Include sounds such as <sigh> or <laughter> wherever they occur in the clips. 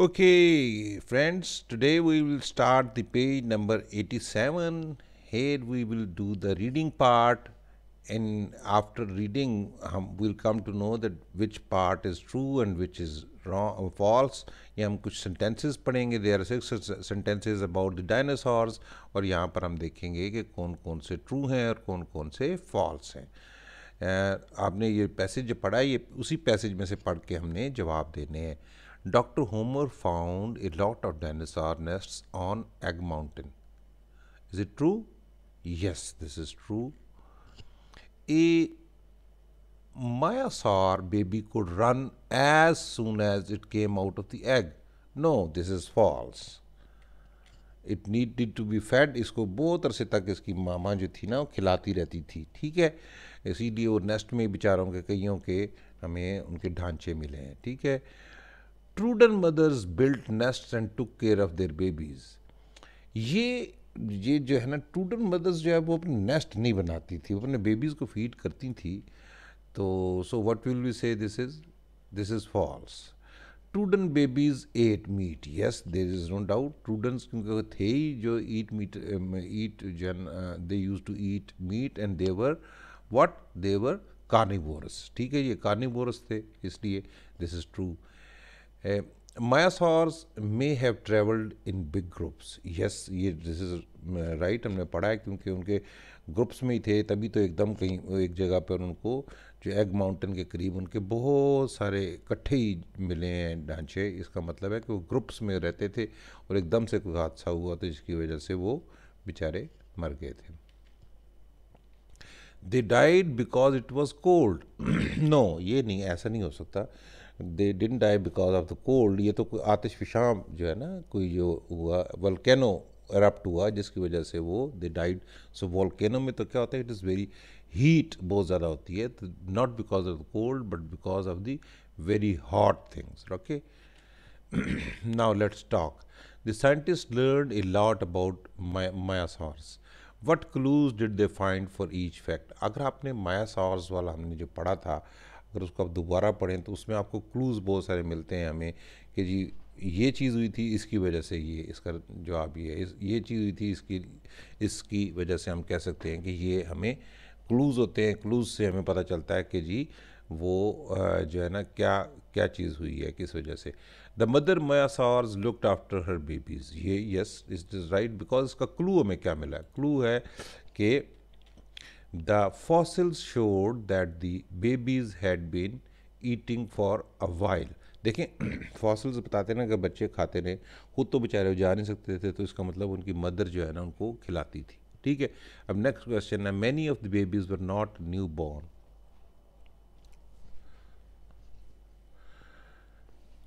Okay, friends, today we will start the page number 87. Here we will do the reading part and after reading um, we will come to know that which part is true and which is wrong or false. ये हम some sentences पढ़ेंगे there are six sentences about the dinosaurs and यहाँ पर हम देखेंगे कि कौन true and which are कौन से false आपने ये पैसेज पढ़ा ये उसी पैसेज में से पढ़ के हमने जवाब देने हैं Dr. Homer found a lot of dinosaur nests on Egg Mountain. Is it true? Yes, this is true. A myosaur baby could run as soon as it came out of the egg. No, this is false. It needed to be fed इसको बहुत अरसे तक इसकी मामा जो थी ना वो खिलाती रहती थी ठीक है इसीलिए वो नेस्ट में बेचारों के कईयों के हमें उनके ढांचे मिले हैं ठीक है Troodon mothers built nest and took care of their babies ये ये जो है ना ट्रूडन मदर्स जो है वो अपने नेस्ट नहीं बनाती थी वो अपने बेबीज़ को फीड करती थी तो so what will we say this is this is false Troodon babies ate meat yes there is no doubt Troodons क्योंकि थे ही जो ईट मीट ईट जो they used to eat meat and they were what they were carnivorous ठीक है ये carnivorous थे इसलिए this is true Maiasaurs may have travelled in big groups yes ये दिस इज़ राइट हमने पढ़ा है क्योंकि उनके ग्रुप्स में ही थे तभी तो एकदम कहीं एक जगह पर उनको जो एग माउंटेन के करीब उनके बहुत सारे इकट्ठे ही मिले हैं ढांचे इसका मतलब है कि वो ग्रुप्स में रहते थे और एकदम से कोई हादसा हुआ तो जिसकी वजह से वो बेचारे मर गए थे they died because it was cold no ये नहीं ऐसा नहीं हो सकता they didn't die because of the cold ये तो कोई आतिश फिशाम जो है ना कोई जो हुआ वल्केनो अरप्ट हुआ जिसकी वजह से वो दे डाइड सो वॉल्केनो में तो क्या होता है इट इज़ वेरी हीट बहुत ज़्यादा होती है तो not because of the cold but because of the very hot things okay now let's talk the scientist learn a lot about Maiasaurs what clues did they find for each fact अगर आपने मायासॉर्स वाला हमने जो पढ़ा था अगर उसको आप दोबारा पढ़ें तो उसमें आपको क्लूज़ बहुत सारे मिलते हैं हमें कि जी ये चीज़ हुई थी इसकी वजह से ये इसका जवाब ये है इस ये चीज़ हुई थी इसकी इसकी वजह से हम कह सकते हैं कि ये हमें क्लूज़ होते हैं क्लूज़ से हमें पता चलता है कि जी वो जो है ना क्या क्या चीज़ हुई है किस वजह से the mother Maiasaurs looked after her babies ये yes it is right because इसका क्लू हमें क्या मिला क्लू है कि The fossils showed that the babies had been eating for a while. देखें फॉसल्स <clears throat> बताते ना अगर बच्चे खाते रहे खुद तो बेचारे जा नहीं सकते थे तो इसका मतलब उनकी मदर जो है ना उनको खिलाती थी ठीक है अब नेक्स्ट क्वेश्चन है many of the babies were not newborn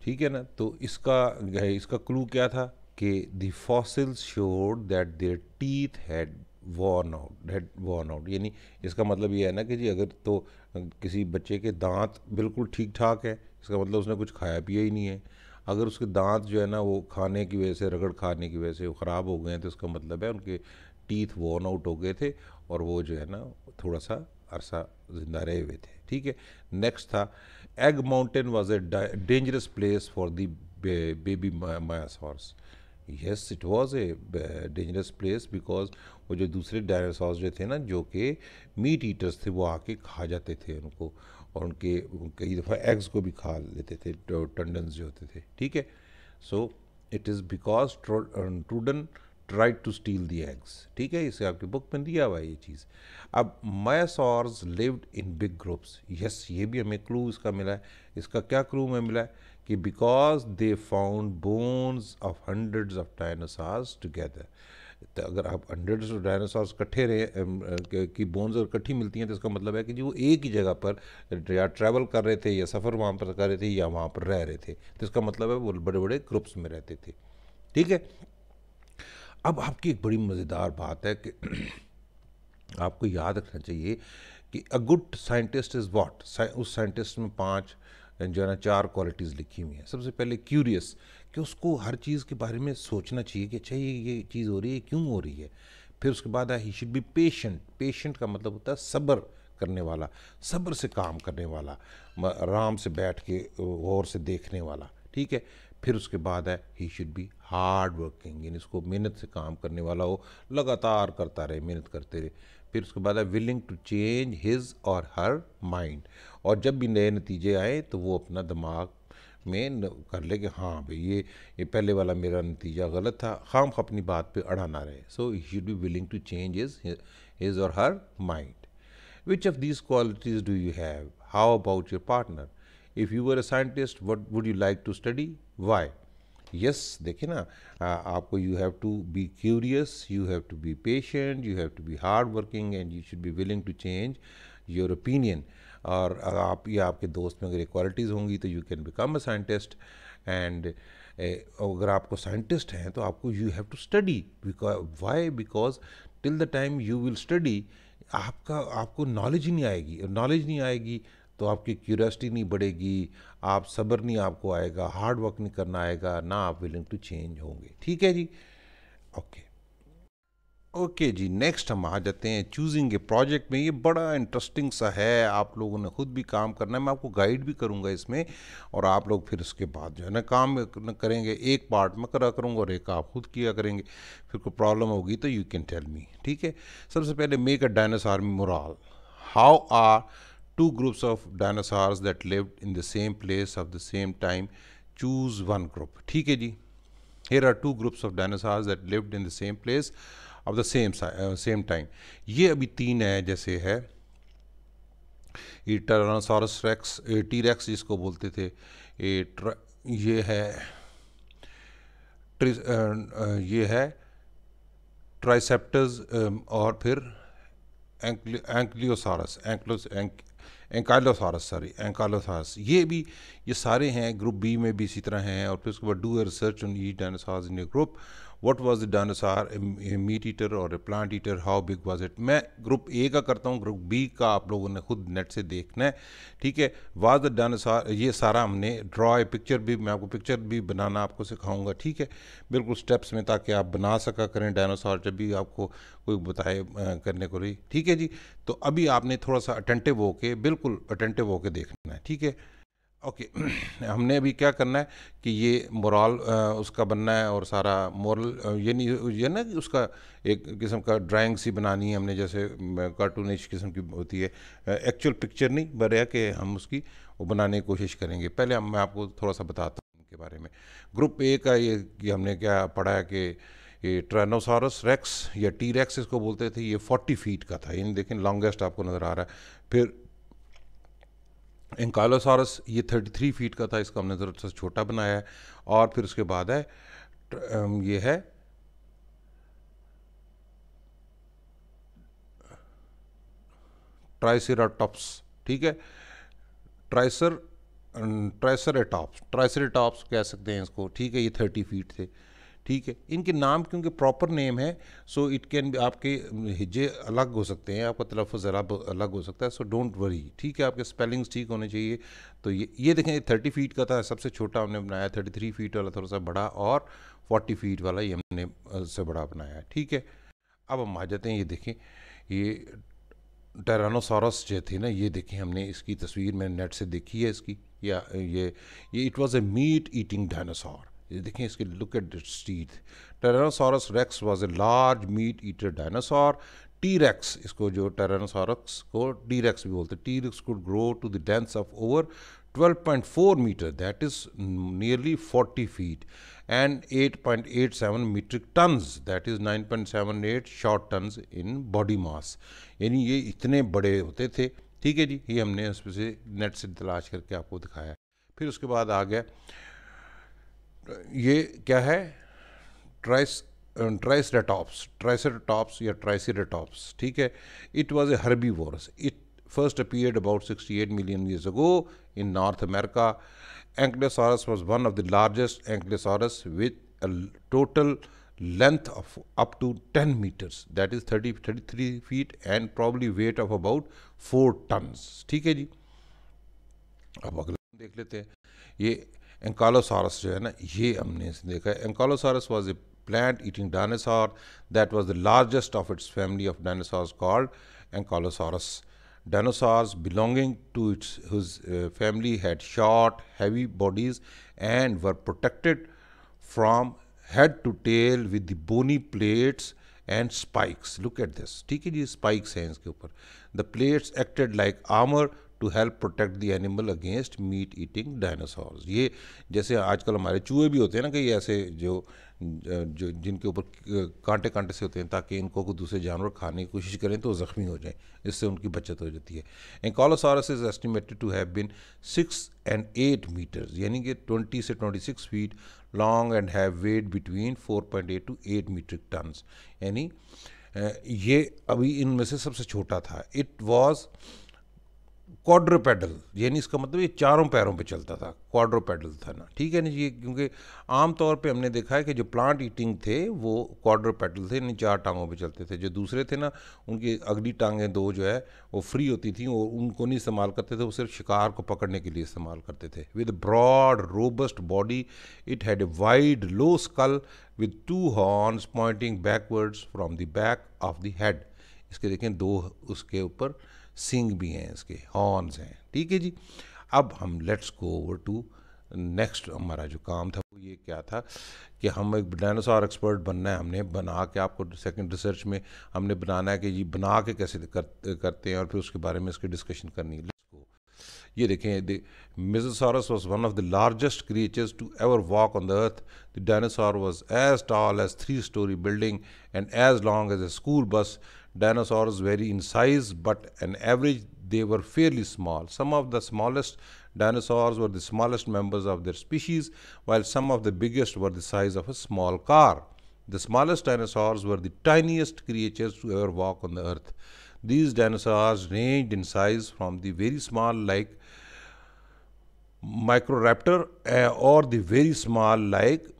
ठीक है ना तो इसका इसका क्लू क्या था कि the fossils showed that their teeth had worn out dead worn out यानी इसका मतलब ये है ना कि जी अगर तो किसी बच्चे के दांत बिल्कुल ठीक ठाक है इसका मतलब उसने कुछ खाया पिया ही नहीं है अगर उसके दांत जो है ना वो खाने की वजह से रगड़ खाने की वजह से ख़राब हो गए हैं तो इसका मतलब है उनके टीथ वॉर्न आउट हो गए थे और वो जो है ना थोड़ा सा अरसा जिंदा रहे हुए थे ठीक है नेक्स्ट था egg mountain was a dangerous place for the baby Maiasaurs yes it was a dangerous place because वो जो दूसरे डायनासॉर्स जो थे ना जो कि मीट ईटर्स थे वो आके खा जाते थे उनको और उनके कई दफ़ा एग्स को भी खा लेते थे टंडन तो जो होते थे ठीक है so it is because Troodon try to steal the eggs ठीक है इसे आपकी बुक में दिया हुआ है ये चीज़ अब Maiasaurs lived in big groups yes ये भी हमें क्लू इसका मिला है इसका क्या क्लू हमें मिला है कि because they found bones of hundreds of dinosaurs together तो अगर आप हंड्रेड्स ऑफ डायनासॉर्स इकट्ठे रहे की बोन्स और इकट्ठी मिलती हैं तो इसका मतलब है कि जी वो एक ही जगह पर या ट्रैवल कर रहे थे या सफ़र वहाँ पर कर रहे थे या वहाँ पर रह रहे थे तो इसका मतलब है वो बड़े बड़े ग्रुप्स में रहते थे ठीक है अब आपकी एक बड़ी मज़ेदार बात है कि <clears throat> आपको याद रखना चाहिए कि a good scientist is what उस साइंटिस्ट में पाँच जो है ना चार क्वालिटीज़ लिखी हुई हैं सबसे पहले क्यूरियस कि उसको हर चीज़ के बारे में सोचना चाहिए कि अच्छा ये ये चीज़ हो रही है क्यों हो रही है फिर उसके बाद he should be patient patient का मतलब होता है सब्र करने वाला सब्र से काम करने वाला आराम से बैठ के गौर से देखने वाला ठीक है फिर उसके बाद है he should be hard working यानी उसको मेहनत से काम करने वाला हो लगातार करता रहे मेहनत करते रहे फिर उसके बाद है विलिंग टू चेंज हिज और हर माइंड और जब भी नए नतीजे आए तो वो अपना दिमाग में कर ले कि हाँ भाई ये ये पहले वाला मेरा नतीजा गलत था खाम अपनी बात पे अड़ा ना रहे so he should be willing to change his his और her mind which of these qualities do you have how about your partner if you were a scientist what would you like to study why yes देखिए ना आपको you have to be curious you have to be patient you have to be hard working and you should be willing to change your opinion और आप या आपके दोस्त में अगर क्वालिटीज़ होंगी तो you can become a scientist and अगर आपको साइंटिस्ट हैं तो आपको you have to study why because till the time you will study आपका आपको नॉलेज ही नहीं आएगी नॉलेज नहीं आएगी तो आपकी क्यूरसिटी नहीं बढ़ेगी आप सब्र नहीं आपको आएगा हार्ड वर्क नहीं करना आएगा ना आप विलिंग टू चेंज होंगे ठीक है जी ओके ओके जी नेक्स्ट हम आ जाते हैं चूजिंग ए प्रोजेक्ट में ये बड़ा इंटरेस्टिंग सा है आप लोगों ने खुद भी काम करना है मैं आपको गाइड भी करूँगा इसमें और आप लोग फिर उसके बाद जो है ना काम करेंगे एक पार्ट में करा करूँगा और एक आप खुद किया करेंगे फिर कोई प्रॉब्लम होगी तो यू कैन टेल मी ठीक है सबसे पहले make a dinos army moral how are two groups of dinosaurs that lived in the same place of the same time choose one group theek hai ji here are two groups of dinosaurs that lived in the same place of the same uh, same time ye abhi teen hai jaise hai ये टेरानोसॉरस racks T racks जिसको बोलते थे ये ये है tris आ, आ, ये है ट्राइसेप्टस और फिर एंक्लियोसारस एंकलोस एंकालोथारस सॉरी एंकालोस ये भी ये सारे हैं ग्रुप बी में भी इसी तरह हैं और फिर उसके बाद do a research on the dinosaurs in a group what was the dinosaur meat eater और a plant eater how big was it मैं ग्रुप ए का करता हूँ ग्रुप बी का आप लोगों ने खुद नेट से देखना है ठीक है वाज द डायनासोर ये सारा हमने ड्रॉ ए पिक्चर भी मैं आपको पिक्चर भी बनाना आपको सिखाऊंगा ठीक है बिल्कुल स्टेप्स में ताकि आप बना सका करें डायनासोर जब भी आपको कोई बताए करने को रही ठीक है जी तो अभी आपने थोड़ा सा अटेंटिव होके बिल्कुल अटेंटिव होके देखना है ठीक है ओके okay. <clears throat> हमने अभी क्या करना है कि ये मोरल उसका बनना है और सारा मोरल ये नहीं ये ना उसका एक किस्म का ड्राइंग सी बनानी है हमने जैसे कार्टूनिश किस्म की होती है एक्चुअल पिक्चर नहीं बन रहा कि हम उसकी वो बनाने की कोशिश करेंगे पहले हम मैं आपको थोड़ा सा बताता हूँ इनके बारे में ग्रुप ए का ये कि हमने क्या पढ़ा है कि ये ट्रेनोसारस रेक्स या टी रेक्स इसको बोलते थे ये फोर्टी फीट का था इन देखें लॉन्गेस्ट आपको नज़र आ रहा है फिर एंकालोसारस ये 33 फीट का था इसका हमने ज़रूरत से छोटा बनाया है और फिर उसके बाद है ये है ट्राइसेराटॉप्स ठीक है ट्राइसर ट्राइसरेटॉप्स ट्राइसरेटॉप्स कह सकते हैं इसको ठीक है ये थर्टी फीट थे ठीक है इनके नाम क्योंकि प्रॉपर नेम है सो इट कैन भी आपके हिजे अलग हो सकते हैं आपका तलफ़ ज़रा अलग हो सकता है सो डोंट वरी ठीक है आपके स्पेलिंग्स ठीक होने चाहिए तो ये ये देखें थर्टी फीट का था सबसे छोटा हमने बनाया थर्टी थ्री फीट वाला थोड़ा सा बड़ा और फोर्टी फीट वाला ये हमने से बड़ा बनाया ठीक है अब हम आ जाते हैं ये देखें ये टेरानोसॉरस जो थे ना ये देखें हमने इसकी तस्वीर मैंने नेट से देखी है इसकी या ये ये it was a meat eating dinosaur ये देखें इसके look at its teeth Tyrannosaurus rex was a large meat eater dinosaur T rex इसको जो टेरानोसॉरक्स को टी रेक्स भी बोलते हैं T rex could grow to the dens of over 12.4 metre that is nearly 40 feet and 8.87 metric tons that is 9.78 short tons in body mass यानी ये इतने बड़े होते थे ठीक है जी ये हमने उसमें से नेट से तलाश करके आपको दिखाया फिर उसके बाद आ गया ये क्या है ट्राइस ट्राइस रेटॉप्स ट्राइसरेटॉप्स या ट्राइसी रेटॉप्स ठीक है it was a herbivores it first appeared about sixty eight million years ago in North America Ankylosaurus was one of the largest Ankylosaurus with total length of up to ten metres that is thirty thirty three feet and probably weight of about four ton ठीक है जी अब अगला देख लेते हैं ये Ankylosaurus जो है ना ये हमने देखा है Ankylosaurus was a plant eating dinosaur that was the largest of its family of dinosaurs called Ankylosaurus. Dinosaurs belonging to its whose uh, family had short, heavy bodies and were protected from head to tail with the bony plates and spikes. Look at this. ठीक है जी spikes हैं इसके ऊपर. The plates acted like armor to help protect the animal against meat eating dinosaurs ये जैसे आजकल हमारे चूहे भी होते हैं ना कई ऐसे जो जो जिनके ऊपर कांटे कांटे से होते हैं ताकि इनको को दूसरे जानवर खाने की कोशिश करें तो ज़ख्मी हो जाएं इससे उनकी बचत हो जाती है Colossaurus is estimated to have been six and eight metres यानी कि ट्वेंटी से twenty six feet long and have weight between four point eight to eight metric tons यानी ये अभी इनमें से सबसे छोटा था इट वॉज़ क्वाड्रो पैडल यानी इसका मतलब ये चारों पैरों पे चलता था क्वाड्रो पैडल था ना ठीक है ना जी क्योंकि आम तौर पे हमने देखा है कि जो प्लांट ईटिंग थे वो क्वाड्रो पैडल थे यानी चार टांगों पे चलते थे जो दूसरे थे ना उनकी अगली टांगें दो जो है वो फ्री होती थी और उनको नहीं इस्तेमाल करते थे वो सिर्फ शिकार को पकड़ने के लिए इस्तेमाल करते थे with broad robust body it had a wide low skull with two horns pointing backwards from the back of the head इसके देखें दो उसके ऊपर सिंग भी हैं इसके हॉर्न्स हैं ठीक है जी अब हम let's go over to next हमारा जो काम था वो ये क्या था कि हम एक डायनासोर एक्सपर्ट बनना है हमने बना के आपको सेकंड रिसर्च में हमने बनाना है कि ये बना के कैसे कर, करते हैं और फिर उसके बारे में इसकी डिस्कशन करनी है ये देखें Mizosaurus was one of the largest creatures to ever walk on the earth the dinosaur was as tall as three storey building and as long as a school bus dinosaurs vary in size, but on average they were fairly small. Some of the smallest dinosaurs were the smallest members of their species, while some of the biggest were the size of a small car. The smallest dinosaurs were the tiniest creatures to ever walk on the earth. These dinosaurs ranged in size from the very small, like Microraptor, uh, or the very small, like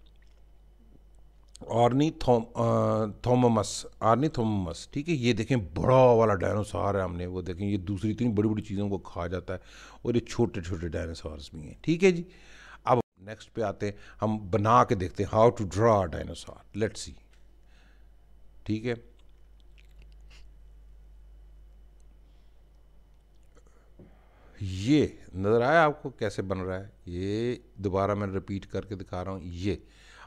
Ornithomimus Ornithomimus ठीक है ये देखें बड़ा वाला dinosaur है हमने वो देखें ये दूसरी इतनी बड़ी बड़ी चीज़ों को खा जाता है और ये छोटे छोटे डायनासोर्स भी हैं ठीक है जी अब नेक्स्ट पे आते हैं हम बना के देखते हैं how to draw dinosaur let's see ठीक है ये नज़र आया आपको कैसे बन रहा है ये दोबारा मैं रिपीट करके दिखा रहा हूँ ये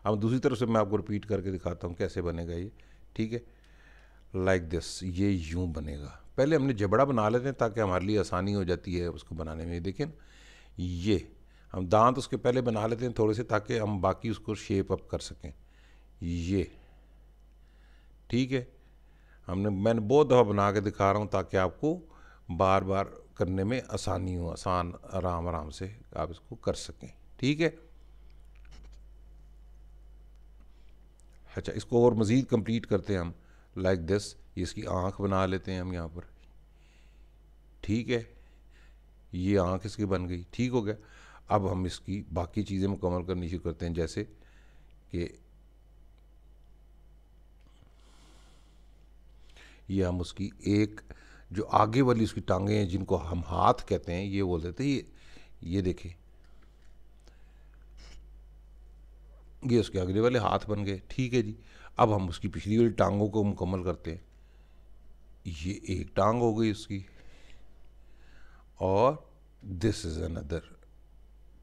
अब दूसरी तरफ से मैं आपको रिपीट करके दिखाता हूँ कैसे बनेगा ये ठीक है लाइक दिस ये यूँ बनेगा पहले हमने जबड़ा बना लेते हैं ताकि हमारे लिए आसानी हो जाती है उसको बनाने में देखें ये हम दांत उसके पहले बना लेते हैं थोड़े से ताकि हम बाकी उसको शेप अप कर सकें ये ठीक है हमने मैंने बहुत दफ़ा बना के दिखा रहा हूँ ताकि आपको बार बार करने में आसानी हो आसान आराम आराम से आप इसको कर सकें ठीक है अच्छा इसको और मज़ीद कंप्लीट करते हैं हम लाइक दिस ये इसकी आँख बना लेते हैं हम यहाँ पर ठीक है ये आँख इसकी बन गई ठीक हो गया अब हम इसकी बाकी चीज़ें मुकम्मल करनी शुरू करते हैं जैसे कि ये हम उसकी एक जो आगे वाली उसकी टांगें हैं जिनको हम हाथ कहते हैं ये बोल देते हैं ये ये देखें ये उसके अगले वाले हाथ बन गए ठीक है जी अब हम उसकी पिछली वाली टांगों को मुकम्मल करते हैं ये एक टांग हो गई उसकी और दिस इज़ अनदर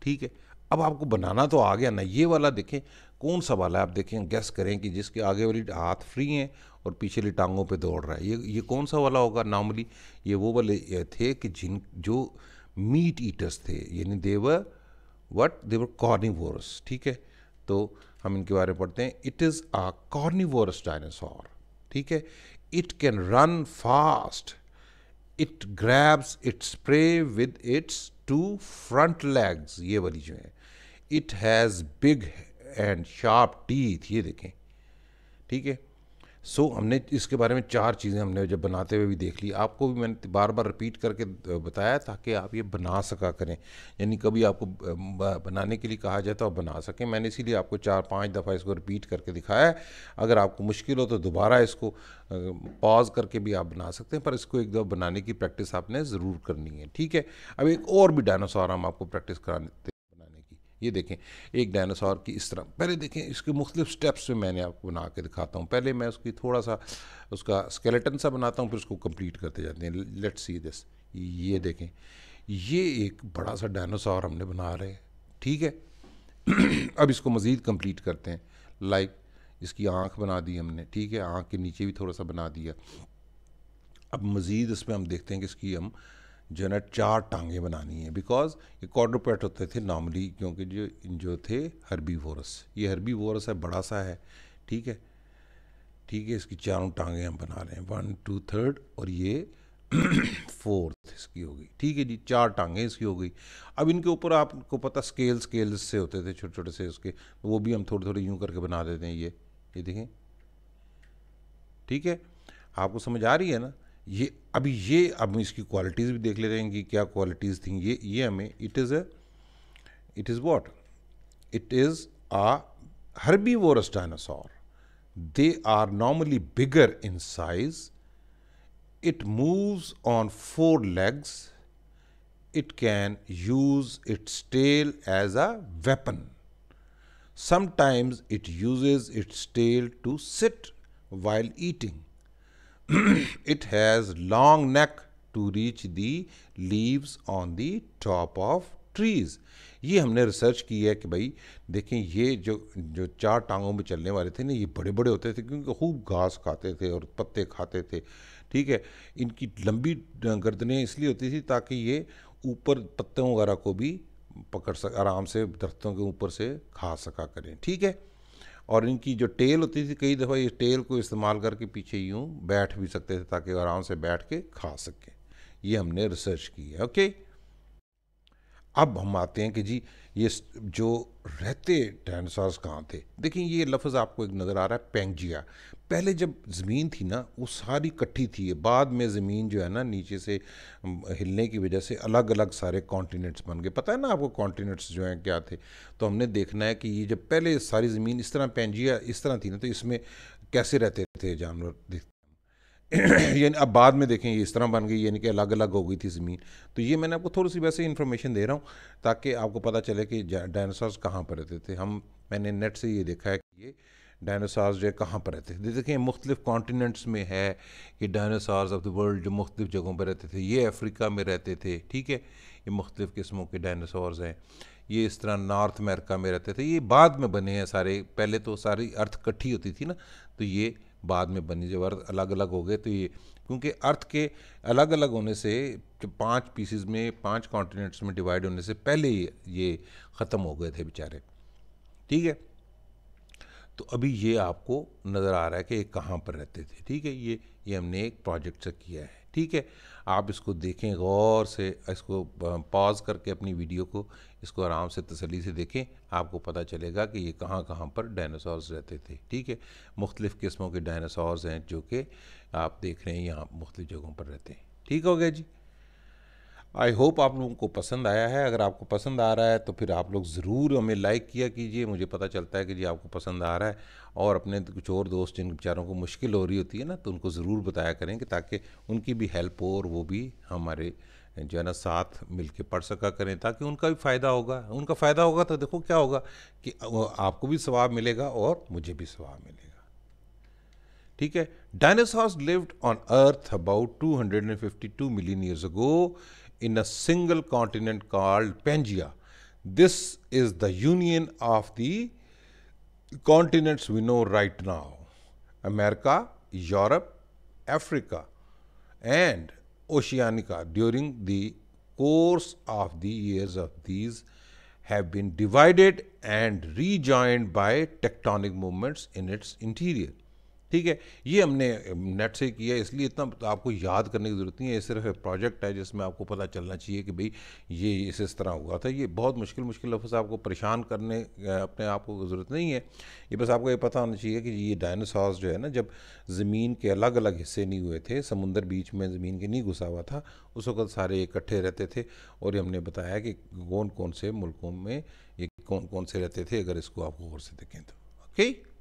ठीक है अब आपको बनाना तो आ गया ना ये वाला देखें कौन सा वाला आप देखें गैस करें कि जिसके आगे वाली हाथ फ्री हैं और पीछे वाली टांगों पे दौड़ रहा है ये ये कौन सा वाला होगा नॉर्मली ये वो वाले थे कि जिन जो मीट ईटर्स थे यानी देवर वट देवर कॉर्निवोरस ठीक है तो हम इनके बारे में पढ़ते हैं it is a carnivorous dinosaur ठीक है it can run fast it grabs its prey with its two front legs ये वाली जो है it has big and sharp teeth ये देखें ठीक है सो so, हमने इसके बारे में चार चीज़ें हमने जब बनाते हुए भी देख ली आपको भी मैंने बार बार रिपीट करके बताया ताकि आप ये बना सका करें यानी कभी आपको बनाने के लिए कहा जाए तो आप बना सकें मैंने इसीलिए आपको चार पाँच दफ़ा इसको रिपीट करके दिखाया अगर आपको मुश्किल हो तो दोबारा इसको पॉज करके भी आप बना सकते हैं पर इसको एक दफ़ा बनाने की प्रैक्टिस आपने ज़रूर करनी है ठीक है अब एक और भी डायनासोर हम आपको प्रैक्टिस करा देते ये देखें एक डायनासोर की इस तरह पहले देखें इसके मुख्तफ स्टेप्स में मैंने आपको बना के दिखाता हूँ पहले मैं उसकी थोड़ा सा उसका स्केलेटन सा बनाता हूँ फिर उसको कंप्लीट करते जाते हैं लेट्स सी दिस ये देखें ये एक बड़ा सा डायनासोर हमने बना रहे हैं ठीक है <clears throat> अब इसको मज़ीद कंप्लीट करते हैं लाइक इसकी आँख बना दी हमने ठीक है आँख के नीचे भी थोड़ा सा बना दिया अब मज़ीद इसमें हम देखते हैं कि इसकी हम जो है ना चार टांगे बनानी है बिकॉज ये कॉर्डोपैट होते थे नॉर्मली क्योंकि जो जो थे हरबी वोरस ये हरबी वोरस है बड़ा सा है ठीक है ठीक है इसकी चारों टांगे हम बना रहे हैं वन टू थर्ड और ये फोर्थ <clears throat> इसकी होगी ठीक है जी चार टांगे इसकी हो गई अब इनके ऊपर आपको पता स्केल स्केल से होते थे छोटे छोटे से उसके तो वो भी हम थोड़े थोड़े यूं करके बना देते हैं ये ये देखें ठीक है आपको समझ आ रही है ना ये अभी ये अब इसकी क्वालिटीज़ भी देख ले रहे हैं कि क्या क्वालिटीज़ थी ये ये हमें it is a it is what it is a herbivorous dinosaur they are normally bigger in size it moves on four legs it can use it tail as a weapon sometimes it uses it tail to sit while eating <clears throat> it has long neck to reach the leaves on the top of trees ये हमने research की है कि भाई देखें ये जो जो चार टांगों में चलने वाले थे ना ये बड़े बड़े होते थे क्योंकि खूब घास खाते थे और पत्ते खाते थे ठीक है इनकी लंबी गर्दनें इसलिए होती थी ताकि ये ऊपर पत्तों वगैरह को भी पकड़ सक आराम से दरख्तों के ऊपर से खा सका करें ठीक है और इनकी जो टेल होती थी कई दफ़ा ये टेल को इस्तेमाल करके पीछे यूँ बैठ भी सकते थे ताकि आराम से बैठ के खा सकें ये हमने रिसर्च की है ओके अब हम आते हैं कि जी ये जो रहते डायनासॉर्स कहाँ थे देखिए ये लफ्ज़ आपको एक नज़र आ रहा है पेंगजिया पहले जब ज़मीन थी ना वो सारी इकट्ठी थी बाद में ज़मीन जो है ना नीचे से हिलने की वजह से अलग अलग सारे कॉन्टीनेंट्स बन गए पता है ना आपको कॉन्टीनेंट्स जो हैं क्या थे तो हमने देखना है कि ये जब पहले सारी ज़मीन इस तरह पेंजिया इस तरह थी ना तो इसमें कैसे रहते थे जानवर <clears throat> यानी अब बाद में देखें ये इस तरह बन गई यानी कि अलग अलग हो गई थी ज़मीन तो ये मैंने आपको थोड़ी सी वैसे इन्फॉर्मेशन दे रहा हूँ ताकि आपको पता चले कि डायनासॉर्स कहाँ पर रहते थे हम मैंने नेट से ये देखा है कि ये डायनासॉर्स जो है कहाँ पर रहते थे देखें मुख्तलिफ कॉन्टीनेंट्स में है कि डायनासॉर्स ऑफ द वर्ल्ड जो मुख्तलिफ जगहों पर रहते थे ये अफ्रीका में रहते थे ठीक है ये मुख्तलिफ किस्मों के डायनासॉर्स हैं ये इस तरह नॉर्थ अमेरिका में रहते थे ये बाद में बने हैं सारे पहले तो सारी अर्थ इकट्ठी होती थी ना तो ये बाद में बनी जब अर्थ अलग अलग हो गए तो ये क्योंकि अर्थ के अलग अलग होने से पांच पीसीज में पांच कॉन्टिनेंट्स में डिवाइड होने से पहले ये ख़त्म हो गए थे बेचारे ठीक है तो अभी ये आपको नज़र आ रहा है कि ये कहाँ पर रहते थे ठीक है ये ये हमने एक प्रोजेक्ट से किया है ठीक है आप इसको देखें गौर से इसको पॉज करके अपनी वीडियो को इसको आराम से तसली से देखें आपको पता चलेगा कि ये कहाँ कहाँ पर डायनासॉर्स रहते थे ठीक है मुख्तलिफ़ किस्मों के डायनासॉर्स हैं जो कि आप देख रहे हैं यहाँ मुख्तु जगहों पर रहते हैं ठीक हो गया जी आई होप आप लोगों को पसंद आया है अगर आपको पसंद आ रहा है तो फिर आप लोग ज़रूर हमें लाइक किया कीजिए मुझे पता चलता है कि जी आपको पसंद आ रहा है और अपने कुछ और दोस्त जिन बेचारों को मुश्किल हो रही होती है ना तो उनको ज़रूर बताया करें कि ताकि उनकी भी हेल्प हो और वो भी हमारे जो है ना साथ मिल के पढ़ सका करें ताकि उनका भी फ़ायदा होगा उनका फ़ायदा होगा तो देखो क्या होगा कि आपको भी स्वाब मिलेगा और मुझे भी स्वाब मिलेगा ठीक है dinosaurs lived on earth about 252 million years ago in a single continent called Pangaea. This is the union of the continents we know right now America, Europe, Africa, and Oceanica during the course of the years of these have been divided and rejoined by tectonic movements in its interior. ठीक है ये हमने net से किया इसलिए इतना आपको याद करने की ज़रूरत नहीं है ये सिर्फ एक प्रोजेक्ट है जिसमें आपको पता चलना चाहिए कि भाई ये इस इस तरह हुआ था ये बहुत मुश्किल मुश्किल लफ्ज़ आपको परेशान करने अपने आप को ज़रूरत नहीं है ये बस आपको ये पता होना चाहिए कि ये डायनासॉर्स जो है ना जब ज़मीन के अलग अलग हिस्से नहीं हुए थे समुंदर बीच में ज़मीन के नहीं घुसा हुआ था उस वक्त सारे इकट्ठे रहते थे और हमने बताया कि कौन कौन से मुल्कों में ये कौन कौन से रहते थे अगर इसको आप गौर से देखें तो ओके